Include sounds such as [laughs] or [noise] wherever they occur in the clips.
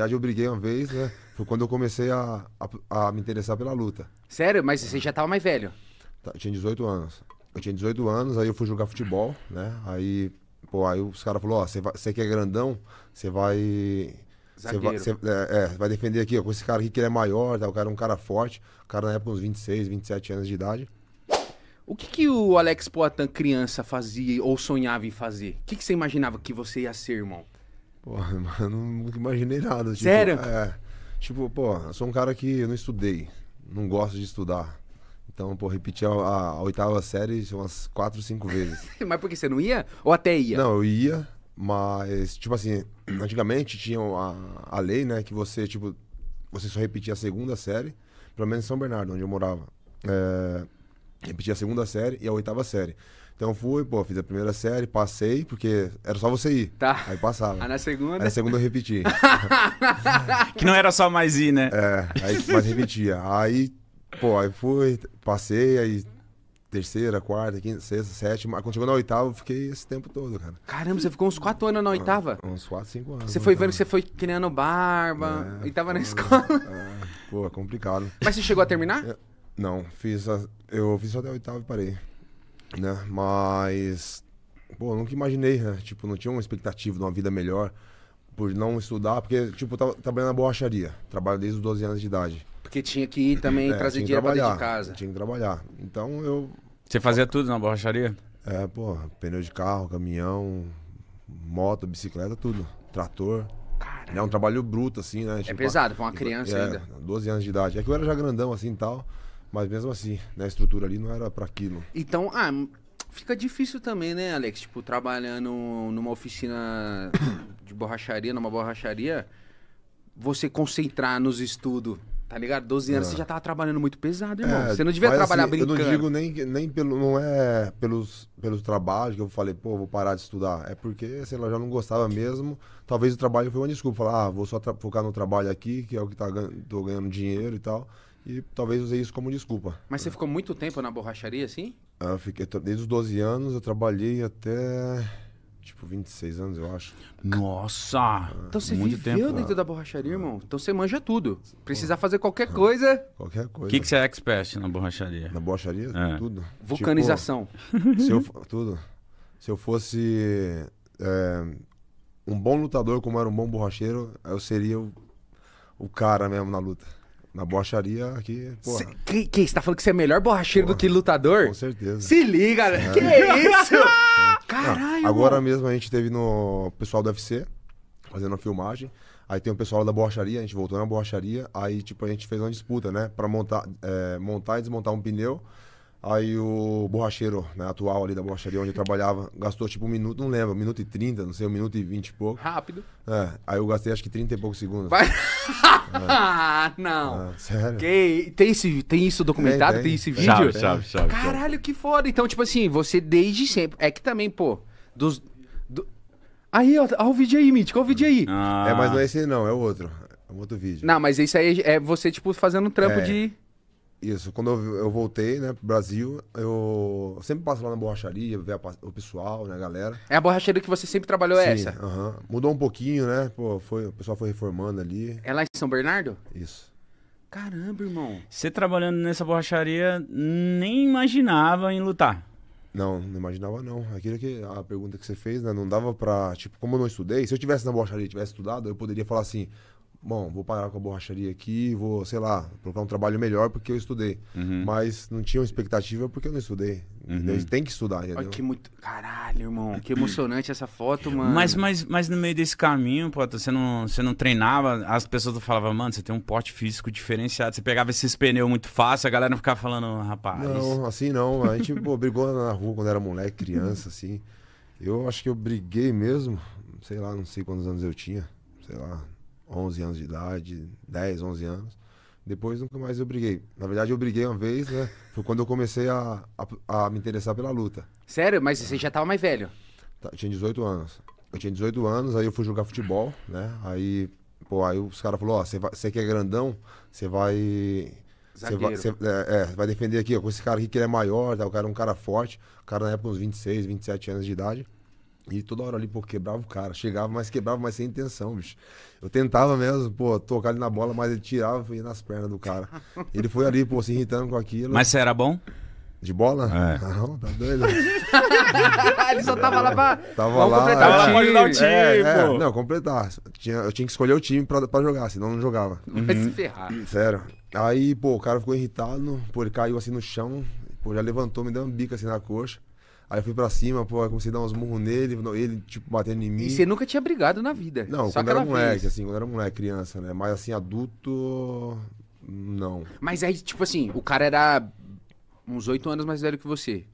verdade, eu briguei uma vez, né? Foi quando eu comecei a, a, a me interessar pela luta. Sério? Mas você já tava mais velho? Tá, tinha 18 anos. Eu tinha 18 anos, aí eu fui jogar futebol, né? Aí, pô, aí os caras falaram, ó, você que é grandão, você vai... Você vai, cê, é, é, vai defender aqui, ó, com esse cara aqui que ele é maior, tá? o cara é um cara forte, o cara na época uns 26, 27 anos de idade. O que, que o Alex Poitin criança fazia ou sonhava em fazer? O que você imaginava que você ia ser, irmão? Porra, mano, nunca imaginei nada. Tipo, Sério? É. Tipo, pô, eu sou um cara que eu não estudei. Não gosto de estudar. Então, pô, repeti a, a, a oitava série umas quatro, cinco vezes. [laughs] mas porque você não ia? Ou até ia? Não, eu ia, mas, tipo assim, antigamente tinha a, a lei, né, que você, tipo, você só repetia a segunda série, pelo menos em São Bernardo, onde eu morava. É Repeti a segunda série e a oitava série. Então fui, pô, fiz a primeira série, passei, porque era só você ir. Tá. Aí passava. Aí ah, na segunda. Aí na segunda eu repeti. [laughs] que não era só mais ir, né? É, aí mas repetia. Aí, pô, aí fui, passei, aí terceira, quarta, quinta, sexta, sétima. Quando chegou na oitava, eu fiquei esse tempo todo, cara. Caramba, você ficou uns quatro anos na oitava? É, uns quatro, cinco anos. Você foi vendo que você foi criando barba é, e tava pô, na escola. É, pô, é complicado. Mas você chegou a terminar? É. Não, fiz a, eu fiz até a oitava e parei. Né? Mas, pô, nunca imaginei, né? Tipo, não tinha uma expectativa de uma vida melhor por não estudar, porque, tipo, eu tava trabalhando na borracharia. Trabalho desde os 12 anos de idade. Porque tinha que ir também é, trazer dinheiro pra dentro de casa. Tinha que trabalhar. Então eu. Você fazia tudo na borracharia? É, pô, pneu de carro, caminhão, moto, bicicleta, tudo. Trator. É um trabalho bruto, assim, né? É tipo, é pesado pra uma é, criança é, ainda. 12 anos de idade. É que eu era já grandão, assim e tal. Mas mesmo assim, na né, estrutura ali não era para aquilo. Então, ah, fica difícil também, né, Alex? Tipo, trabalhando numa oficina [coughs] de borracharia, numa borracharia, você concentrar nos estudos. Tá ligado? 12 anos é. você já tava trabalhando muito pesado, irmão. É, você não devia trabalhar assim, brincando. Eu não digo nem, nem pelo. Não é pelos, pelos trabalhos que eu falei, pô, vou parar de estudar. É porque, sei lá, já não gostava mesmo. Talvez o trabalho foi uma desculpa. Falar, ah, vou só focar no trabalho aqui, que é o que tá, tô ganhando dinheiro e tal e talvez usei isso como desculpa. Mas você ficou muito tempo na borracharia, assim? Ah, eu fiquei desde os 12 anos, eu trabalhei até tipo 26 anos, eu acho. Nossa! Ah, então você muito viveu tempo. dentro é. da borracharia, irmão. Então você manja tudo. Precisar fazer qualquer coisa. Qualquer coisa. O que, que você é expert na borracharia? Na borracharia? É. Tudo. Vulcanização. Tipo, se eu, tudo. Se eu fosse é, um bom lutador, como era um bom borracheiro, eu seria o, o cara mesmo na luta. Na borracharia aqui, porra. Cê, que, você tá falando que você é melhor borracheiro porra, do que lutador? Com certeza. Se liga, é. que é isso? É. Caralho! Não, agora mesmo a gente teve no pessoal do UFC, fazendo a filmagem. Aí tem o pessoal da borracharia, a gente voltou na borracharia. Aí, tipo, a gente fez uma disputa, né? Pra montar, é, montar e desmontar um pneu. Aí o borracheiro, né, atual ali da borracharia onde eu trabalhava, gastou tipo um minuto, não lembro, um minuto e trinta, não sei, um minuto e vinte e pouco. Rápido. É, aí eu gastei acho que trinta e poucos segundos. Vai... Ah, [laughs] é. [laughs] não. É, sério. Que... Tem, esse, tem isso documentado, tem, tem. tem esse vídeo? Chave, chave, chave. Caralho, que foda. Então, tipo assim, você desde sempre. É que também, pô, dos. Do... Aí, ó, olha o vídeo aí, Mítico, olha o vídeo aí. Ah. É, mas não é ah. esse não, é o outro. É um outro vídeo. Não, mas esse aí é você, tipo, fazendo um trampo é. de. Isso, quando eu, voltei, né, pro Brasil, eu sempre passo lá na borracharia, ver o pessoal, né, a galera. É a borracharia que você sempre trabalhou é Sim, essa? Uhum. Mudou um pouquinho, né? Pô, foi, o pessoal foi reformando ali. É lá em São Bernardo? Isso. Caramba, irmão. Você trabalhando nessa borracharia, nem imaginava em lutar. Não, não imaginava não. Aquilo que a pergunta que você fez, né, não dava pra, tipo, como eu não estudei, se eu tivesse na borracharia, tivesse estudado, eu poderia falar assim: bom, vou parar com a borracharia aqui, vou, sei lá, procurar um trabalho melhor porque eu estudei. Uhum. Mas não tinha uma expectativa porque eu não estudei. Uhum. Tem que estudar. Entendeu? Olha que muito. Caralho, irmão. Que emocionante essa foto, mano. Mas, mas, mas no meio desse caminho, pô, você não, você não treinava, as pessoas falavam, mano, você tem um porte físico diferenciado. Você pegava esses pneus muito fácil, a galera não ficava falando, rapaz. Não, assim não. A gente pô, [laughs] brigou na rua quando era moleque, criança, assim. Eu acho que eu briguei mesmo, sei lá, não sei quantos anos eu tinha, sei lá, 11 anos de idade, 10, 11 anos. Depois nunca mais eu briguei. Na verdade, eu briguei uma vez, né? Foi quando eu comecei a, a, a me interessar pela luta. Sério? Mas você já estava mais velho? Tá, eu tinha 18 anos. Eu tinha 18 anos, aí eu fui jogar futebol, né? Aí, pô, aí os caras falaram, ó, oh, você que é grandão, você vai. Você vai, cê, é, é, vai defender aqui, ó, com esse cara aqui que ele é maior, tá? o cara é um cara forte, o cara na época uns 26, 27 anos de idade. E toda hora ali, pô, quebrava o cara. Chegava, mas quebrava, mas sem intenção, bicho. Eu tentava mesmo, pô, tocar ele na bola, mas ele tirava e ia nas pernas do cara. Ele foi ali, pô, se irritando com aquilo. Mas você era bom? De bola? É. Não, tá doido. Né? [laughs] ele só tava lá pra. Tava Vamos lá. Completar é. tava lá pra o é, time, é, é, Não, completar. Tinha, eu tinha que escolher o time pra, pra jogar, senão não jogava. Vai uhum. se ferrar. Sério. Aí, pô, o cara ficou irritado, pô, ele caiu assim no chão, pô, já levantou, me deu um bico assim na coxa. Aí eu fui pra cima, pô, comecei a dar uns murros nele, ele, tipo, batendo em mim. E você nunca tinha brigado na vida? Não, só quando era moleque, vez. assim, quando era moleque, criança, né? Mas, assim, adulto, não. Mas aí, tipo assim, o cara era uns oito anos mais velho que você.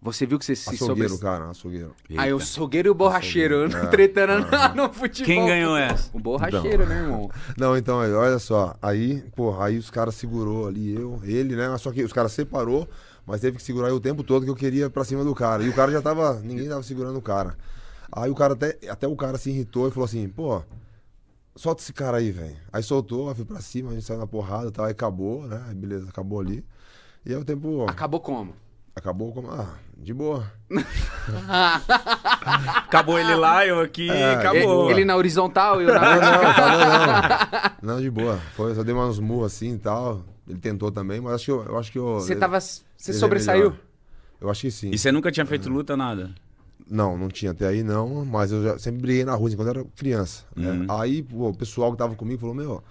Você viu que você se Açougueiro, cara, açougueiro. Ah, Eita. Aí o açougueiro e o borracheiro, açougueiro. É, [laughs] tretando é, no futebol. Quem ganhou essa? O borracheiro, então. né, irmão? [laughs] Não, então, olha só. Aí, porra, aí os caras segurou ali, eu, ele, né? Só que os caras separou. Mas teve que segurar eu o tempo todo que eu queria pra cima do cara. E o cara já tava. Ninguém tava segurando o cara. Aí o cara até. Até o cara se irritou e falou assim, pô, solta esse cara aí, velho. Aí soltou, foi pra cima, a gente saiu na porrada e tal, aí acabou, né? Aí beleza, acabou ali. E aí o tempo. Acabou como? Acabou como? Ah, de boa. [laughs] [laughs] acabou ele lá, eu aqui, é, acabou. Ele, ele, na horizontal e eu na horizontal. Não, não, não, [laughs] não. de boa. Foi, só dei umas murras assim e tal. Ele tentou também, mas acho que eu. eu acho que eu você tava. Você é sobressaiu? Melhor. Eu acho que sim. E você nunca tinha feito luta, nada? Não, não tinha até aí não, mas eu já sempre briguei na rua enquanto assim, era criança. Né? Uhum. Aí, pô, o pessoal que tava comigo falou: Meu,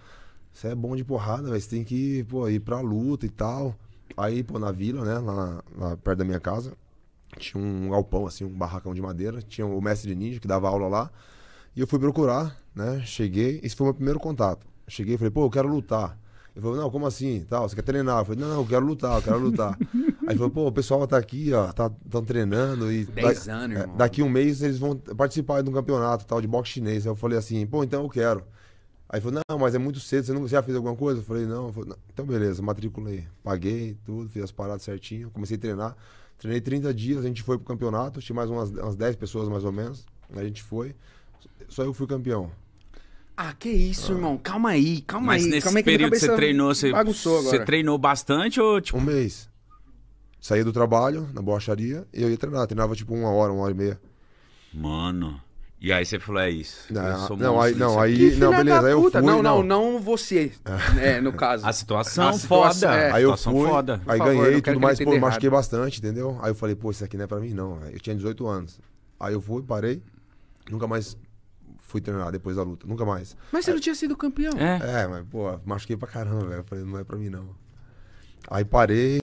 você é bom de porrada, você tem que pô, ir pra luta e tal. Aí, pô, na vila, né, lá, lá perto da minha casa, tinha um galpão, assim, um barracão de madeira. Tinha o mestre de ninja que dava aula lá. E eu fui procurar, né? Cheguei, esse foi o meu primeiro contato. Cheguei e falei, pô, eu quero lutar. Ele falou, não, como assim? Tal, você quer treinar? Eu falei, não, não, eu quero lutar, eu quero lutar. [laughs] Aí falou, pô, o pessoal tá aqui, ó, tá, tão treinando e. da, anos, é, irmão. Daqui um mês eles vão participar de um campeonato tal de boxe chinês. Aí eu falei assim, pô, então eu quero. Aí falou, não, mas é muito cedo, você não, já fez alguma coisa? Eu falei, não. Eu falei, não. Então beleza, matriculei. Paguei tudo, fiz as paradas certinho, comecei a treinar. Treinei 30 dias, a gente foi pro campeonato, tinha mais umas, umas 10 pessoas mais ou menos. A gente foi, só eu fui campeão. Ah, que isso, ah. irmão. Calma aí, calma mas aí. Mas nesse período que você treinou, você, você treinou bastante ou tipo... Um mês. Saía do trabalho, na borracharia, e eu ia treinar. Treinava tipo uma hora, uma hora e meia. Mano... E aí você falou, é isso. Não, não, aí, não, aí, não, beleza, aí eu fui. Não, não, não você, [laughs] né, no caso. A situação, a situação foda. É. Aí eu fui, foda. aí favor, ganhei tudo mais, pô, machuquei bastante, entendeu? Aí eu falei, pô, isso aqui não é pra mim não, eu tinha 18 anos. Aí eu fui, parei, nunca mais fui treinar depois da luta, nunca mais. Mas você aí, não tinha sido campeão. É, é mas, pô, machuquei pra caramba, velho, eu falei, não é pra mim não. Aí parei,